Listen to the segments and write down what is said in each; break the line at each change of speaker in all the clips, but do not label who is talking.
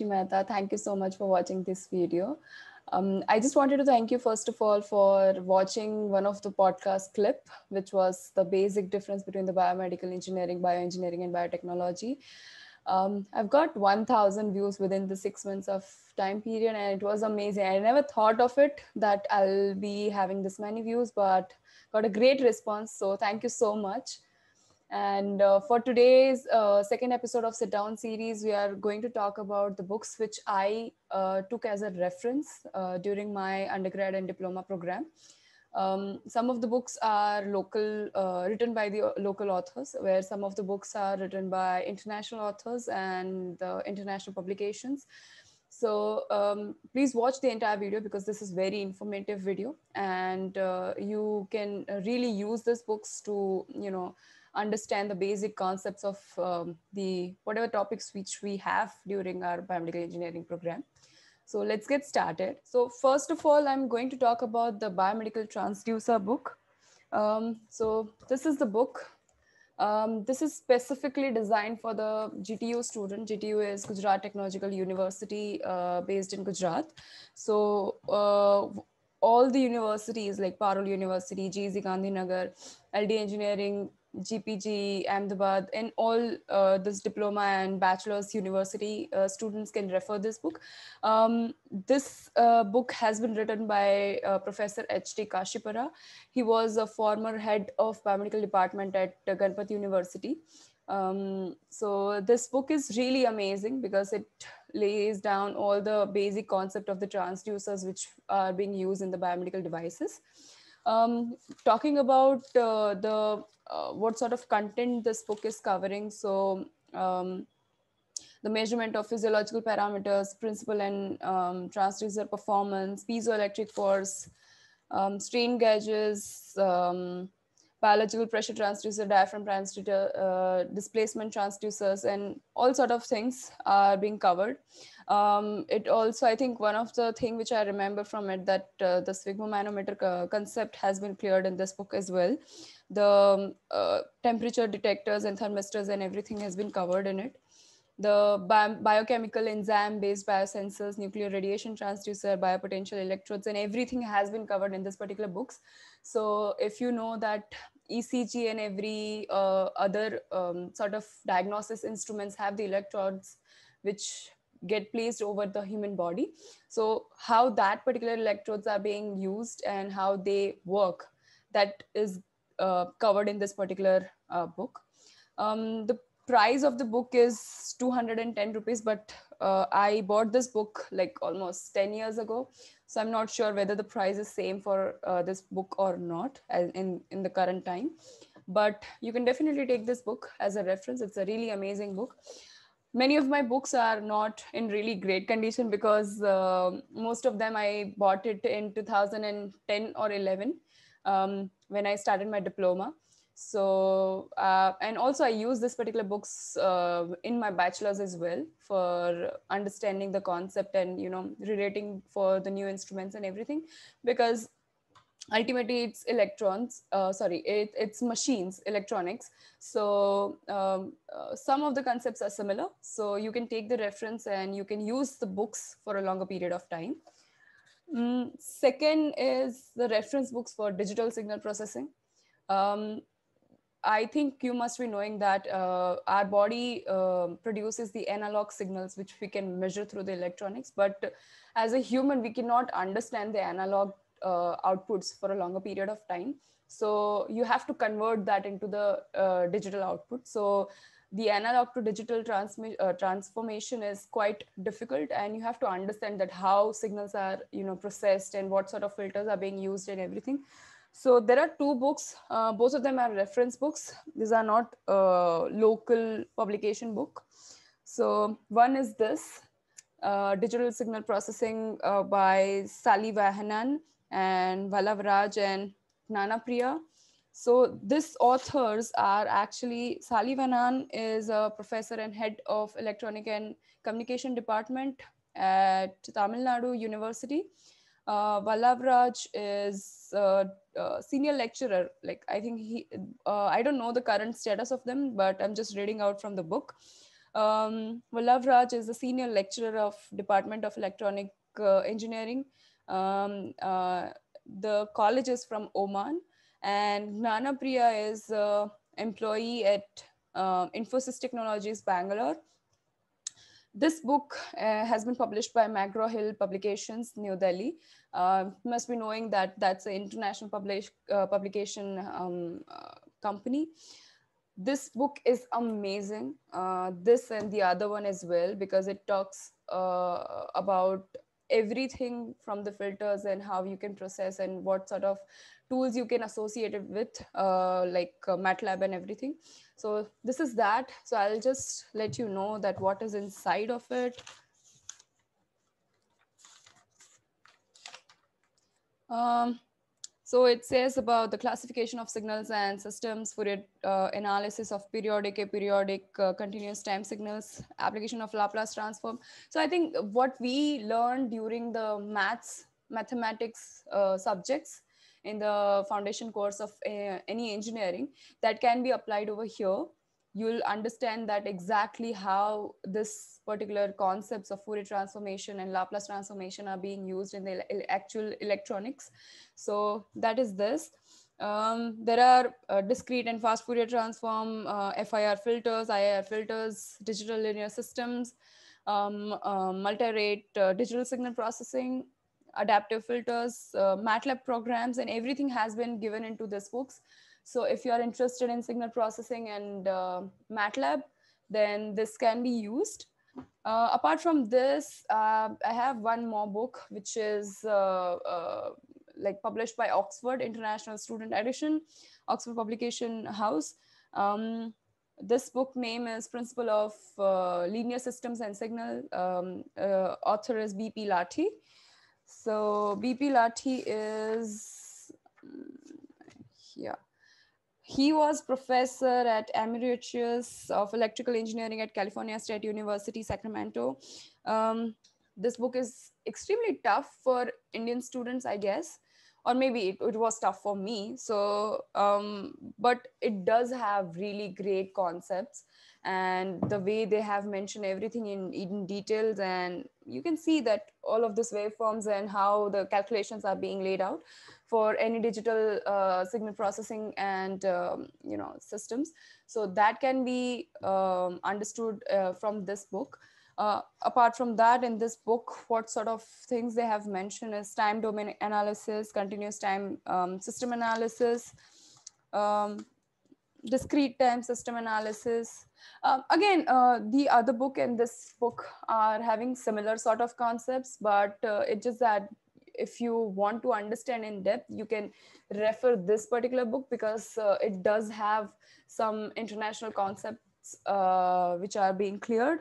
Mehta. Thank you so much for watching this video. Um, I just wanted to thank you first of all for watching one of the podcast clip, which was the basic difference between the biomedical engineering, bioengineering, and biotechnology. Um, I've got 1,000 views within the six months of time period, and it was amazing. I never thought of it that I'll be having this many views, but got a great response. So thank you so much. And uh, for today's uh, second episode of Sit Down series, we are going to talk about the books which I uh, took as a reference uh, during my undergrad and diploma program. Um, some of the books are local, uh, written by the local authors, where some of the books are written by international authors and international publications. So um, please watch the entire video because this is very informative video, and uh, you can really use these books to, you know understand the basic concepts of um, the whatever topics which we have during our biomedical engineering program. So let's get started. So first of all, I'm going to talk about the biomedical transducer book. Um, so this is the book. Um, this is specifically designed for the GTU student. GTU is Gujarat Technological University uh, based in Gujarat. So uh, all the universities like Parul University, GZ Gandhinagar, LD Engineering, GPG, Ahmedabad, and all uh, this diploma and bachelor's university uh, students can refer this book. Um, this uh, book has been written by uh, Professor H.T. Kashipara. He was a former head of biomedical department at uh, Ganpat University. Um, so this book is really amazing because it lays down all the basic concept of the transducers which are being used in the biomedical devices. Um, talking about uh, the uh, what sort of content this book is covering. So um, the measurement of physiological parameters, principal and um, transducer performance, piezoelectric force, um, strain gauges, um, biological pressure transducer, diaphragm transducer, uh, displacement transducers, and all sort of things are being covered. Um, it also, I think one of the thing which I remember from it that uh, the sphygmomanometer uh, concept has been cleared in this book as well the um, uh, temperature detectors and thermistors and everything has been covered in it. The biochemical enzyme based biosensors, nuclear radiation transducer, biopotential electrodes, and everything has been covered in this particular books. So if you know that ECG and every uh, other um, sort of diagnosis instruments have the electrodes which get placed over the human body. So how that particular electrodes are being used and how they work, that is uh, covered in this particular uh, book. Um, the price of the book is 210 rupees, but uh, I bought this book like almost 10 years ago. So I'm not sure whether the price is same for uh, this book or not in, in the current time. But you can definitely take this book as a reference. It's a really amazing book many of my books are not in really great condition because uh, most of them I bought it in 2010 or 11 um, when I started my diploma. So, uh, and also I use this particular books uh, in my bachelor's as well for understanding the concept and, you know, relating for the new instruments and everything, because ultimately it's electrons uh, sorry it, it's machines electronics so um, uh, some of the concepts are similar so you can take the reference and you can use the books for a longer period of time Mm, second is the reference books for digital signal processing. Um, I think you must be knowing that uh, our body uh, produces the analog signals, which we can measure through the electronics. But as a human, we cannot understand the analog uh, outputs for a longer period of time. So you have to convert that into the uh, digital output. So the analog to digital transmi- uh, transformation is quite difficult and you have to understand that how signals are you know processed and what sort of filters are being used and everything so there are two books uh, both of them are reference books these are not uh, local publication book so one is this uh, digital signal processing uh, by sally vahanan and Vallavraj and nana priya so this authors are actually, Sally Vanan is a professor and head of electronic and communication department at Tamil Nadu University. Uh, Vallavraj is a, a, senior lecturer. Like I think he, uh, I don't know the current status of them, but I'm just reading out from the book. Um, Vallavraj is a senior lecturer of Department of Electronic uh, Engineering. Um, uh, the college is from Oman and Nana Priya is an employee at uh, Infosys Technologies, Bangalore. This book uh, has been published by McGraw Hill Publications, New Delhi. Uh, must be knowing that that's an international publish, uh, publication um, uh, company. This book is amazing. Uh, this and the other one as well, because it talks about everything from the filters and how you can process and what sort of tools you can associate it with uh, like uh, matlab and everything so this is that so i'll just let you know that what is inside of it um, so it says about the classification of signals and systems, for uh, analysis of periodic, aperiodic, uh, continuous time signals, application of Laplace transform. So I think what we learned during the maths, mathematics uh, subjects in the foundation course of eh, any engineering that can be applied over here you'll understand that exactly how this particular concepts of Fourier transformation and Laplace transformation are being used in the actual electronics. So that is this. Um, there are uh, discrete and fast Fourier transform, uh, FIR filters, IIR filters, digital linear systems, um, uh, multi-rate uh, digital signal processing, adaptive filters, uh, MATLAB programs, and everything has been given into this books. So if you're interested in signal processing and uh, MATLAB, then this can be used. Uh, apart from this, uh, I have one more book, which is uh, uh, like published by Oxford International Student Edition, Oxford Publication House. Um, this book name is Principle of Linear Systems and Signal. Um, author is B.P. Lathi. So BP Lathi is here. He was professor at Emeritus of Electrical Engineering at California State University, Sacramento. Um, this book is extremely tough for Indian students, I guess, or maybe it, it was tough for me. So, um, but it does have really great concepts and the way they have mentioned everything in, in details and you can see that all of these waveforms and how the calculations are being laid out for any digital uh, signal processing and um, you know systems so that can be um, understood uh, from this book uh, apart from that in this book what sort of things they have mentioned is time domain analysis continuous time um, system analysis um, discrete time system analysis. Um, again, uh, the other book and this book are having similar sort of concepts, but uh, it's just that if you want to understand in depth, you can refer this particular book because uh, it does have some international concepts uh, which are being cleared.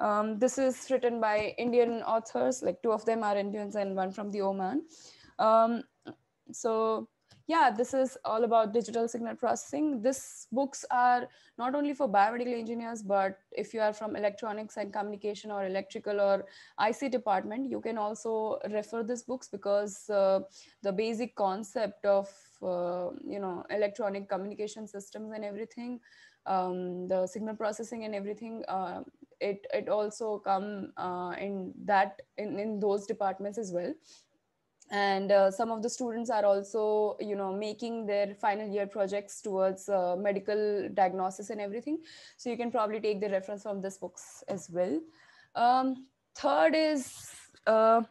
Um, this is written by Indian authors, like two of them are Indians and one from the Oman. Um, so yeah, this is all about digital signal processing. These books are not only for biomedical engineers, but if you are from electronics and communication or electrical or IC department, you can also refer these books because uh, the basic concept of, uh, you know, electronic communication systems and everything, um, the signal processing and everything, uh, it, it also come uh, in that, in, in those departments as well and uh, some of the students are also you know making their final year projects towards uh, medical diagnosis and everything so you can probably take the reference from this books as well um, third is uh,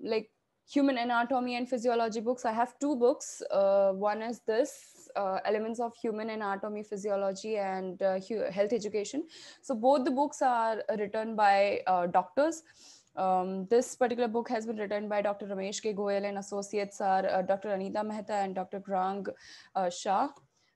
like human anatomy and physiology books i have two books uh, one is this uh, elements of human anatomy physiology and uh, health education so both the books are written by doctors um, this particular book has been written by Dr. Ramesh K. Goyal and associates are uh, Dr. Anita Mehta and Dr. Grang uh, Shah.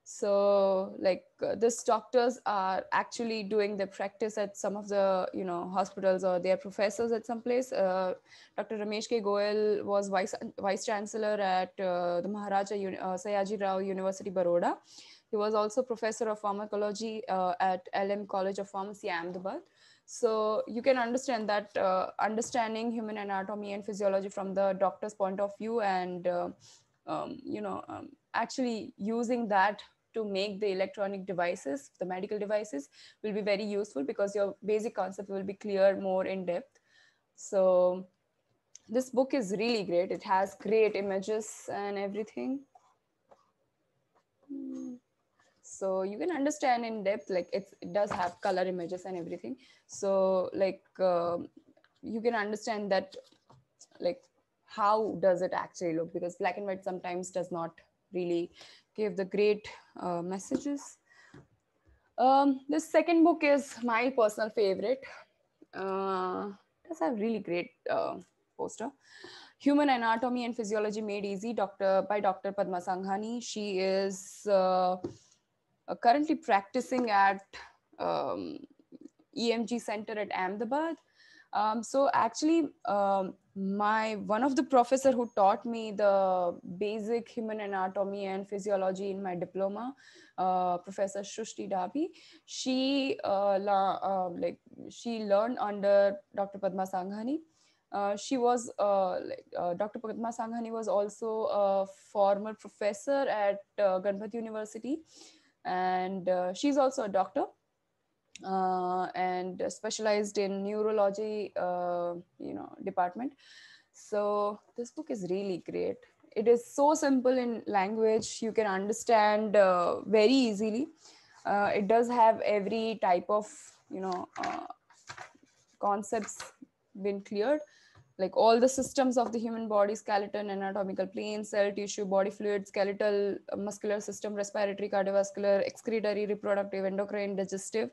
So like uh, these doctors are actually doing their practice at some of the, you know, hospitals or their professors at some place. Uh, Dr. Ramesh K. Goyal was vice, vice chancellor at uh, the Maharaja Uni- uh, Sayaji Rao University, Baroda. He was also professor of pharmacology at LM College of Pharmacy, Ahmedabad so you can understand that uh, understanding human anatomy and physiology from the doctor's point of view and uh, um, you know um, actually using that to make the electronic devices the medical devices will be very useful because your basic concept will be clear more in depth so this book is really great it has great images and everything so you can understand in depth like it does have color images and everything so like uh, you can understand that like how does it actually look because black and white sometimes does not really give the great uh, messages um, the second book is my personal favorite uh, does have really great uh, poster human anatomy and physiology made easy doctor by dr padma sanghani she is uh, uh, currently practicing at um, EMG center at Ahmedabad. Um, so actually, um, my one of the professor who taught me the basic human anatomy and physiology in my diploma, uh, Professor Shushti Dabi, she uh, la, uh, like she learned under Dr. Padma Sanghani. Uh, she was uh, like, Dr. Padma Sanghani was also a former professor at Ganpat University and uh, she's also a doctor uh, and specialized in neurology uh, you know department so this book is really great it is so simple in language you can understand uh, very easily uh, it does have every type of you know uh, concepts been cleared like all the systems of the human body skeleton anatomical plane cell tissue body fluid skeletal uh, muscular system respiratory cardiovascular excretory reproductive endocrine digestive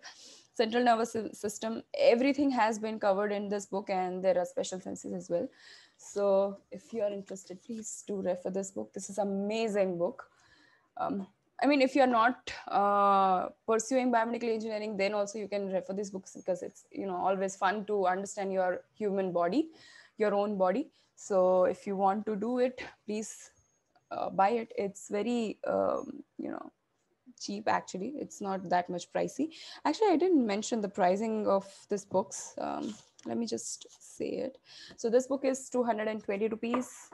central nervous system everything has been covered in this book and there are special senses as well so if you are interested please do refer this book this is amazing book um, i mean if you're not uh, pursuing biomedical engineering then also you can refer these books because it's you know always fun to understand your human body your own body so if you want to do it please uh, buy it it's very um, you know cheap actually it's not that much pricey actually i didn't mention the pricing of this books um, let me just say it so this book is 220 rupees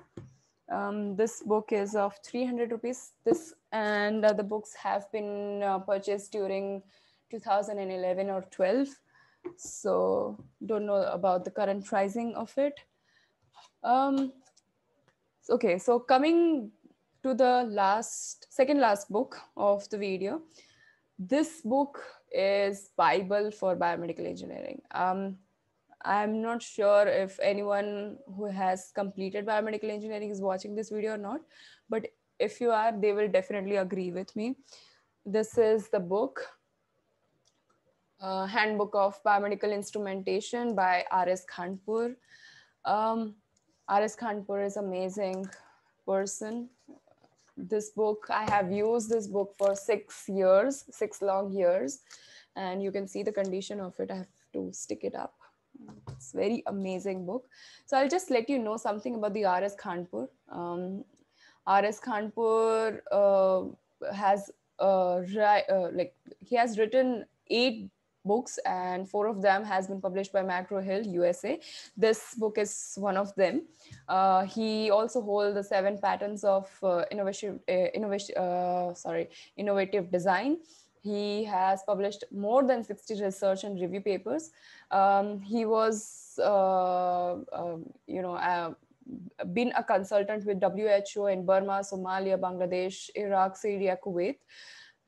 um, this book is of 300 rupees this and uh, the books have been uh, purchased during 2011 or 12 so don't know about the current pricing of it. Um, okay, so coming to the last, second last book of the video. This book is Bible for biomedical engineering. Um, I'm not sure if anyone who has completed biomedical engineering is watching this video or not, but if you are, they will definitely agree with me. This is the book uh, Handbook of Biomedical Instrumentation by R.S. Khanpur. Um, R.S. Khanpur is amazing person. This book, I have used this book for six years, six long years. And you can see the condition of it. I have to stick it up. It's very amazing book. So I'll just let you know something about the R.S. Khanpur. Um, R.S. Khanpur uh, has uh, uh, like he has written eight books and four of them has been published by Macro Hill USA. This book is one of them. Uh, he also holds the seven patterns of uh, innovation, uh, innovation, uh, sorry, innovative design. He has published more than 60 research and review papers. Um, he was, uh, um, you know, uh, been a consultant with WHO in Burma, Somalia, Bangladesh, Iraq, Syria, Kuwait.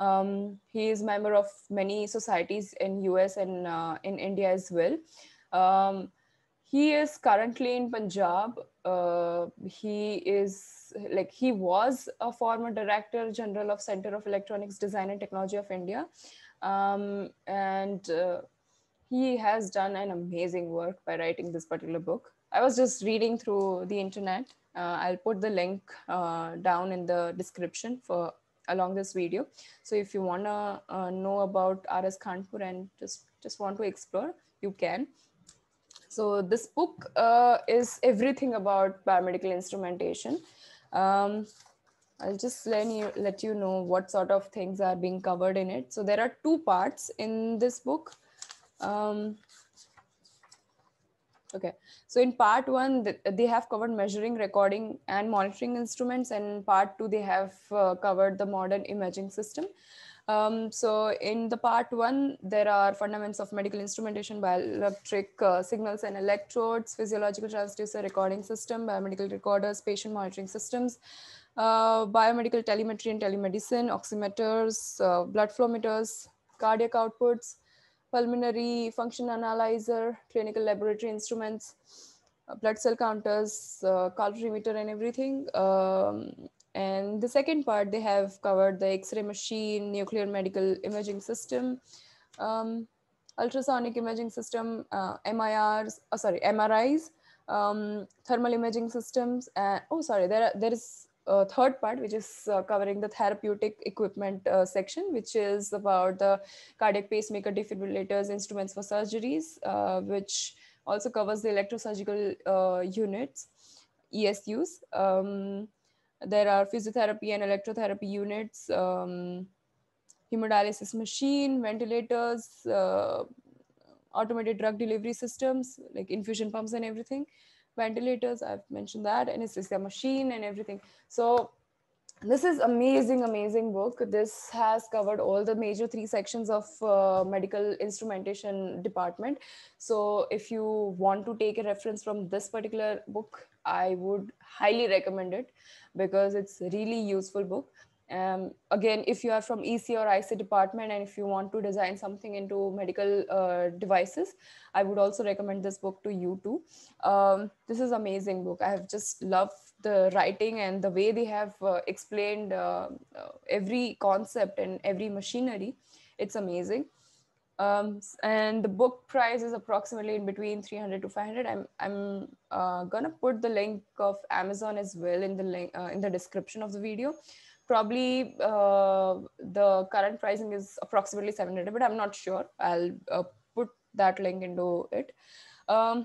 Um, he is member of many societies in US and uh, in India as well. Um, he is currently in Punjab. Uh, he is like he was a former director general of Center of Electronics Design and Technology of India, um, and uh, he has done an amazing work by writing this particular book. I was just reading through the internet. Uh, I'll put the link uh, down in the description for along this video. So if you wanna uh, know about RS Kanpur and just, just want to explore, you can. So this book uh, is everything about biomedical instrumentation. Um, I'll just let you, let you know what sort of things are being covered in it. So there are two parts in this book. Um, Okay. So in part one, they have covered measuring, recording, and monitoring instruments, and part two, they have uh, covered the modern imaging system. Um, so in the part one, there are fundaments of medical instrumentation, bioelectric uh, signals and electrodes, physiological transducer recording system, biomedical recorders, patient monitoring systems, uh, biomedical telemetry and telemedicine, oximeters, uh, blood flow meters, cardiac outputs, pulmonary function analyzer, clinical laboratory instruments, uh, blood cell counters, uh, calorimeter, and everything. Um, and the second part, they have covered the X-ray machine, nuclear medical imaging system, um, ultrasonic imaging system, uh, MIRs, oh, uh, sorry, MRIs, um, thermal imaging systems. And, oh, sorry, there, there is uh, third part, which is uh, covering the therapeutic equipment uh, section, which is about the cardiac pacemaker defibrillators, instruments for surgeries, uh, which also covers the electrosurgical uh, units, ESUs. Um, there are physiotherapy and electrotherapy units, um, hemodialysis machine, ventilators, uh, automated drug delivery systems like infusion pumps and everything ventilators i've mentioned that and it's a machine and everything so this is amazing amazing book this has covered all the major three sections of uh, medical instrumentation department so if you want to take a reference from this particular book i would highly recommend it because it's really useful book um, again if you are from ec or ic department and if you want to design something into medical uh, devices i would also recommend this book to you too um, this is amazing book i have just loved the writing and the way they have uh, explained uh, uh every concept and every machinery it's amazing um, and the book price is approximately in between 300 to 500 i'm i'm uh, gonna put the link of amazon as well in the link uh, in the description of the video probably uh, the current pricing is approximately 700 but i'm not sure i'll uh, put that link into it um,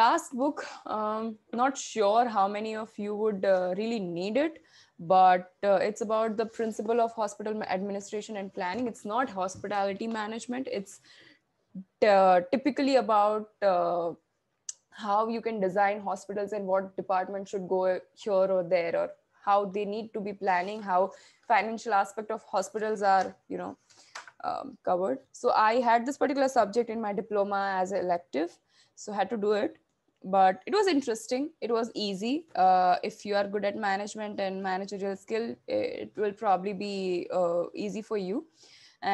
last book um, not sure how many of you would uh, really need it but uh, it's about the principle of hospital administration and planning it's not hospitality management it's uh, typically about uh, how you can design hospitals and what department should go here or there or how they need to be planning how financial aspect of hospitals are you know um, covered so i had this particular subject in my diploma as elective so had to do it but it was interesting it was easy uh, if you are good at management and managerial skill it will probably be uh, easy for you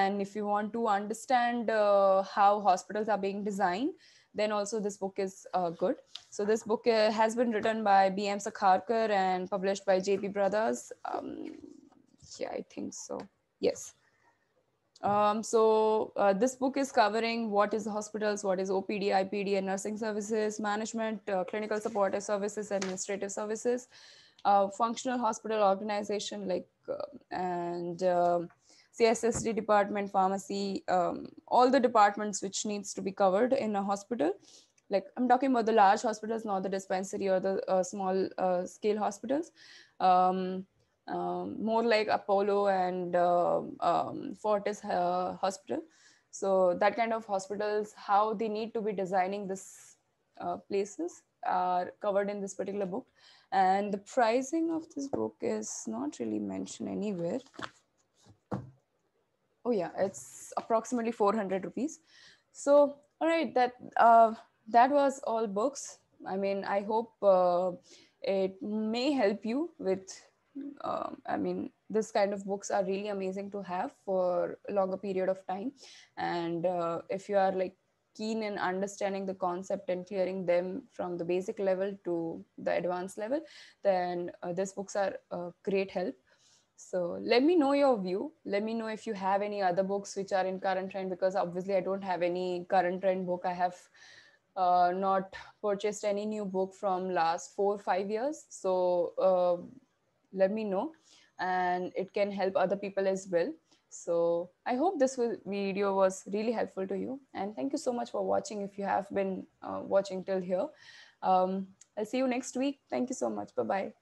and if you want to understand uh, how hospitals are being designed then also this book is uh, good. So this book uh, has been written by B.M. Sakharkar and published by J.P. Brothers. Um, yeah, I think so. Yes. Um, so uh, this book is covering what is hospitals, what is OPD, IPD, and nursing services, management, uh, clinical supportive services, administrative services, uh, functional hospital organization, like uh, and CSSD department, pharmacy, um, all the departments which needs to be covered in a hospital. Like I'm talking about the large hospitals, not the dispensary or the uh, small uh, scale hospitals. Um, um, more like Apollo and um, um, uh, Fortis Hospital. So that kind of hospitals, how they need to be designing this uh, places are covered in this particular book. And the pricing of this book is not really mentioned anywhere oh yeah it's approximately 400 rupees so all right that uh, that was all books i mean i hope uh, it may help you with um, i mean this kind of books are really amazing to have for a longer period of time and uh, if you are like keen in understanding the concept and clearing them from the basic level to the advanced level then uh, these books are a great help so let me know your view let me know if you have any other books which are in current trend because obviously i don't have any current trend book i have uh, not purchased any new book from last four five years so uh, let me know and it can help other people as well so i hope this video was really helpful to you and thank you so much for watching if you have been uh, watching till here um, i'll see you next week thank you so much bye bye